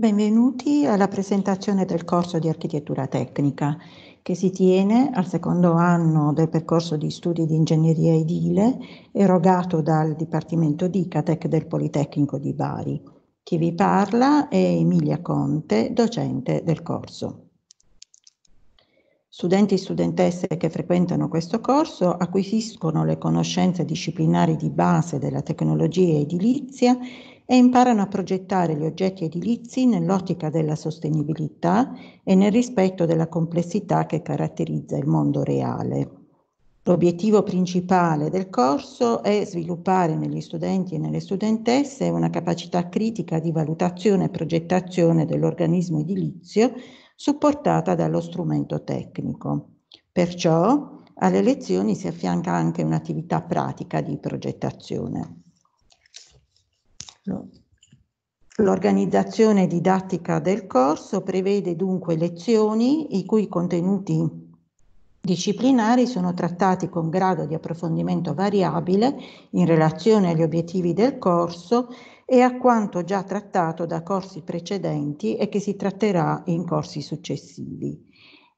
Benvenuti alla presentazione del corso di architettura tecnica che si tiene al secondo anno del percorso di studi di ingegneria edile erogato dal Dipartimento di ICATEC del Politecnico di Bari. Chi vi parla è Emilia Conte, docente del corso. Studenti e studentesse che frequentano questo corso acquisiscono le conoscenze disciplinari di base della tecnologia edilizia e imparano a progettare gli oggetti edilizi nell'ottica della sostenibilità e nel rispetto della complessità che caratterizza il mondo reale. L'obiettivo principale del corso è sviluppare negli studenti e nelle studentesse una capacità critica di valutazione e progettazione dell'organismo edilizio supportata dallo strumento tecnico. Perciò alle lezioni si affianca anche un'attività pratica di progettazione. L'organizzazione didattica del corso prevede dunque lezioni i cui contenuti disciplinari sono trattati con grado di approfondimento variabile in relazione agli obiettivi del corso e a quanto già trattato da corsi precedenti e che si tratterà in corsi successivi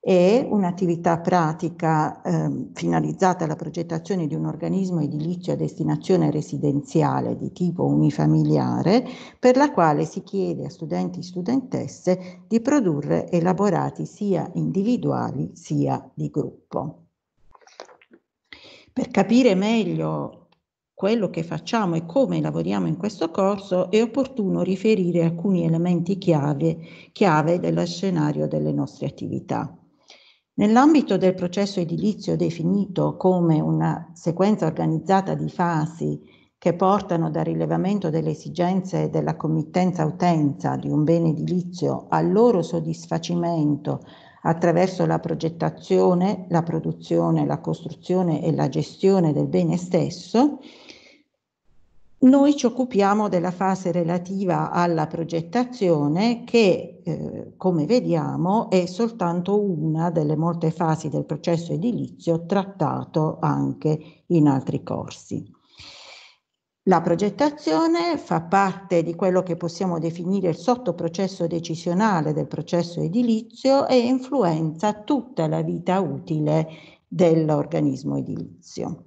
è un'attività pratica eh, finalizzata alla progettazione di un organismo edilizio a destinazione residenziale di tipo unifamiliare per la quale si chiede a studenti e studentesse di produrre elaborati sia individuali sia di gruppo. Per capire meglio quello che facciamo e come lavoriamo in questo corso, è opportuno riferire alcuni elementi chiave, chiave dello scenario delle nostre attività. Nell'ambito del processo edilizio definito come una sequenza organizzata di fasi che portano dal rilevamento delle esigenze della committenza utenza di un bene edilizio al loro soddisfacimento attraverso la progettazione, la produzione, la costruzione e la gestione del bene stesso, noi ci occupiamo della fase relativa alla progettazione che, eh, come vediamo, è soltanto una delle molte fasi del processo edilizio trattato anche in altri corsi. La progettazione fa parte di quello che possiamo definire il sottoprocesso decisionale del processo edilizio e influenza tutta la vita utile dell'organismo edilizio.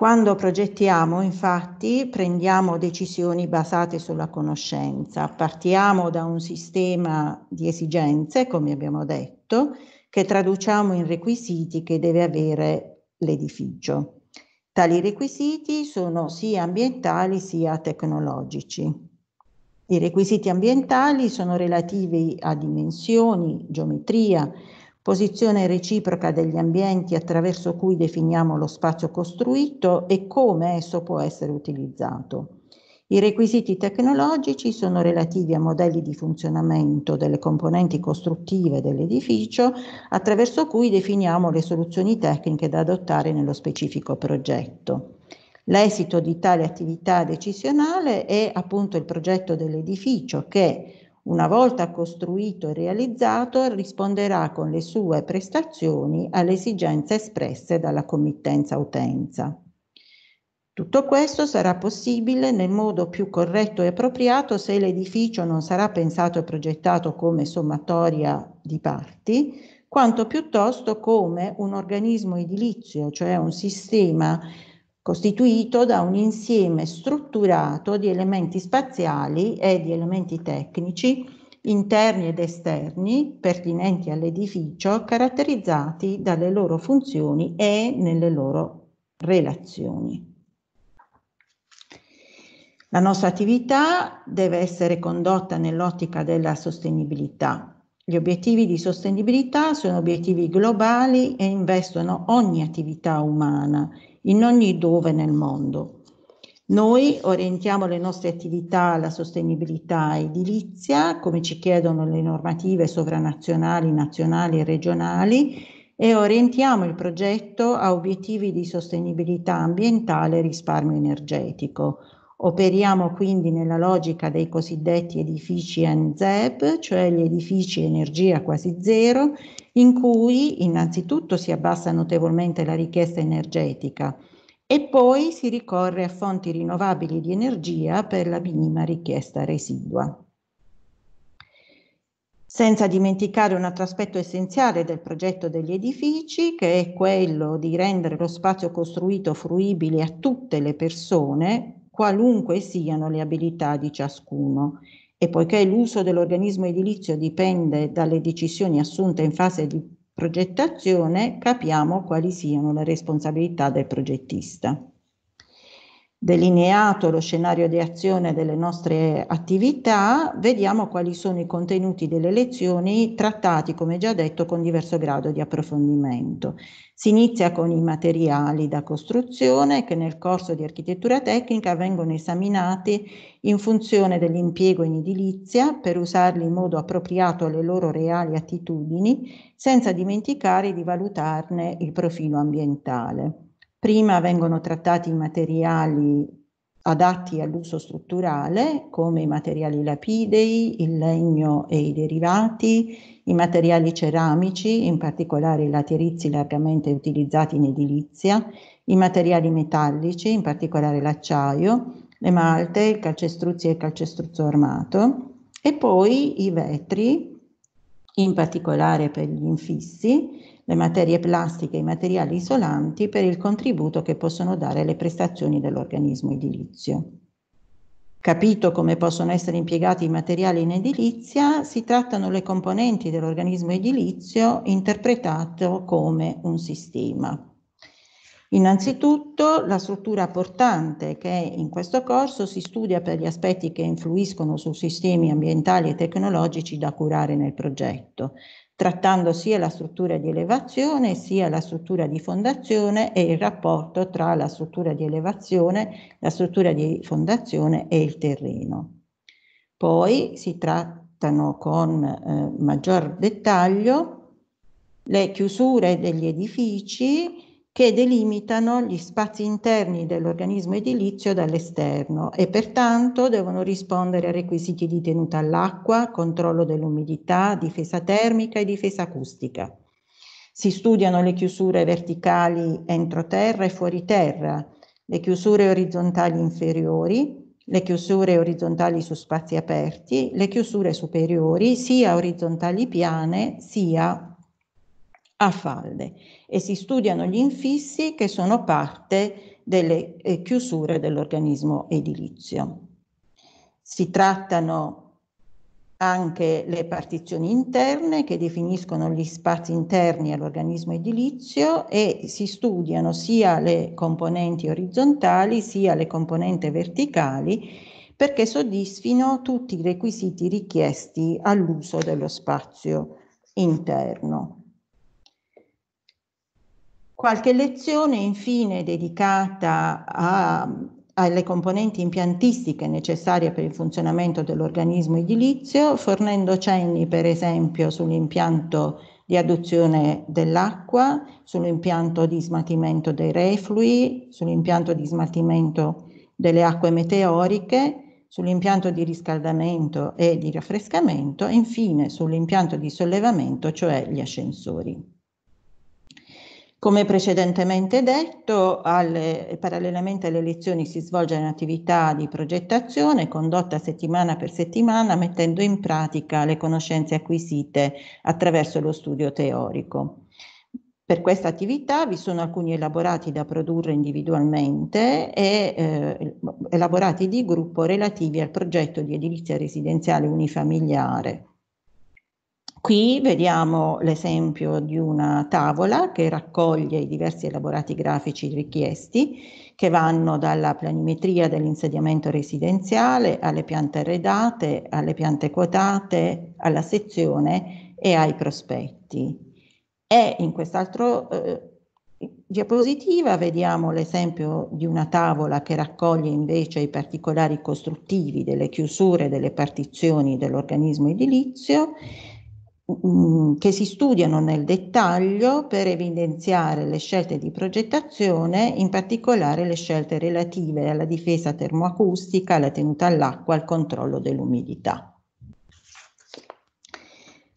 Quando progettiamo, infatti, prendiamo decisioni basate sulla conoscenza. Partiamo da un sistema di esigenze, come abbiamo detto, che traduciamo in requisiti che deve avere l'edificio. Tali requisiti sono sia ambientali sia tecnologici. I requisiti ambientali sono relativi a dimensioni, geometria, posizione reciproca degli ambienti attraverso cui definiamo lo spazio costruito e come esso può essere utilizzato. I requisiti tecnologici sono relativi a modelli di funzionamento delle componenti costruttive dell'edificio, attraverso cui definiamo le soluzioni tecniche da adottare nello specifico progetto. L'esito di tale attività decisionale è appunto il progetto dell'edificio che, una volta costruito e realizzato, risponderà con le sue prestazioni alle esigenze espresse dalla committenza utenza. Tutto questo sarà possibile nel modo più corretto e appropriato se l'edificio non sarà pensato e progettato come sommatoria di parti, quanto piuttosto come un organismo edilizio, cioè un sistema costituito da un insieme strutturato di elementi spaziali e di elementi tecnici interni ed esterni pertinenti all'edificio, caratterizzati dalle loro funzioni e nelle loro relazioni. La nostra attività deve essere condotta nell'ottica della sostenibilità. Gli obiettivi di sostenibilità sono obiettivi globali e investono ogni attività umana in ogni dove nel mondo. Noi orientiamo le nostre attività alla sostenibilità edilizia, come ci chiedono le normative sovranazionali, nazionali e regionali, e orientiamo il progetto a obiettivi di sostenibilità ambientale e risparmio energetico. Operiamo quindi nella logica dei cosiddetti edifici NZEB, cioè gli edifici energia quasi zero, in cui innanzitutto si abbassa notevolmente la richiesta energetica e poi si ricorre a fonti rinnovabili di energia per la minima richiesta residua. Senza dimenticare un altro aspetto essenziale del progetto degli edifici, che è quello di rendere lo spazio costruito fruibile a tutte le persone, qualunque siano le abilità di ciascuno, e poiché l'uso dell'organismo edilizio dipende dalle decisioni assunte in fase di progettazione, capiamo quali siano le responsabilità del progettista delineato lo scenario di azione delle nostre attività, vediamo quali sono i contenuti delle lezioni trattati, come già detto, con diverso grado di approfondimento. Si inizia con i materiali da costruzione che nel corso di architettura tecnica vengono esaminati in funzione dell'impiego in edilizia per usarli in modo appropriato alle loro reali attitudini, senza dimenticare di valutarne il profilo ambientale. Prima vengono trattati i materiali adatti all'uso strutturale, come i materiali lapidei, il legno e i derivati, i materiali ceramici, in particolare i laterizi largamente utilizzati in edilizia, i materiali metallici, in particolare l'acciaio, le malte, il calcestruzzi e il calcestruzzo armato, e poi i vetri, in particolare per gli infissi, le materie plastiche e i materiali isolanti per il contributo che possono dare alle prestazioni dell'organismo edilizio. Capito come possono essere impiegati i materiali in edilizia, si trattano le componenti dell'organismo edilizio interpretato come un sistema. Innanzitutto la struttura portante che in questo corso si studia per gli aspetti che influiscono su sistemi ambientali e tecnologici da curare nel progetto, trattando sia la struttura di elevazione sia la struttura di fondazione e il rapporto tra la struttura di elevazione, la struttura di fondazione e il terreno. Poi si trattano con eh, maggior dettaglio le chiusure degli edifici, che delimitano gli spazi interni dell'organismo edilizio dall'esterno e pertanto devono rispondere a requisiti di tenuta all'acqua, controllo dell'umidità, difesa termica e difesa acustica. Si studiano le chiusure verticali entro terra e fuori terra, le chiusure orizzontali inferiori, le chiusure orizzontali su spazi aperti, le chiusure superiori, sia orizzontali piane sia a falde e si studiano gli infissi che sono parte delle eh, chiusure dell'organismo edilizio. Si trattano anche le partizioni interne che definiscono gli spazi interni all'organismo edilizio e si studiano sia le componenti orizzontali sia le componenti verticali perché soddisfino tutti i requisiti richiesti all'uso dello spazio interno. Qualche lezione infine dedicata a, alle componenti impiantistiche necessarie per il funzionamento dell'organismo edilizio, fornendo cenni per esempio sull'impianto di adduzione dell'acqua, sull'impianto di smaltimento dei reflui, sull'impianto di smaltimento delle acque meteoriche, sull'impianto di riscaldamento e di raffrescamento e infine sull'impianto di sollevamento, cioè gli ascensori. Come precedentemente detto, alle, parallelamente alle lezioni si svolge un'attività di progettazione condotta settimana per settimana mettendo in pratica le conoscenze acquisite attraverso lo studio teorico. Per questa attività vi sono alcuni elaborati da produrre individualmente e eh, elaborati di gruppo relativi al progetto di edilizia residenziale unifamiliare Qui vediamo l'esempio di una tavola che raccoglie i diversi elaborati grafici richiesti che vanno dalla planimetria dell'insediamento residenziale alle piante arredate, alle piante quotate, alla sezione e ai prospetti. E in quest'altro eh, diapositiva vediamo l'esempio di una tavola che raccoglie invece i particolari costruttivi delle chiusure delle partizioni dell'organismo edilizio Mm, che si studiano nel dettaglio per evidenziare le scelte di progettazione, in particolare le scelte relative alla difesa termoacustica, alla tenuta all'acqua, al controllo dell'umidità.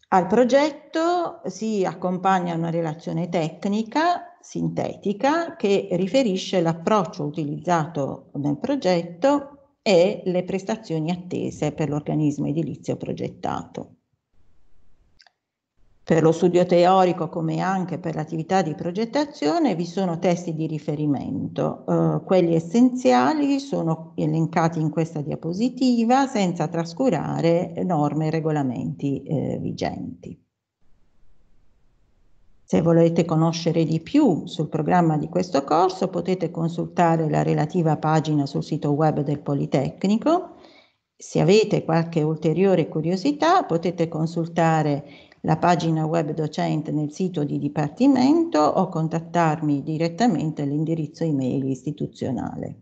Al progetto si accompagna una relazione tecnica sintetica che riferisce l'approccio utilizzato nel progetto e le prestazioni attese per l'organismo edilizio progettato. Per lo studio teorico come anche per l'attività di progettazione vi sono testi di riferimento. Eh, quelli essenziali sono elencati in questa diapositiva senza trascurare norme e regolamenti eh, vigenti. Se volete conoscere di più sul programma di questo corso potete consultare la relativa pagina sul sito web del Politecnico. Se avete qualche ulteriore curiosità potete consultare la pagina web docente nel sito di Dipartimento o contattarmi direttamente all'indirizzo email istituzionale.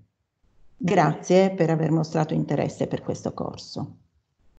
Grazie per aver mostrato interesse per questo corso.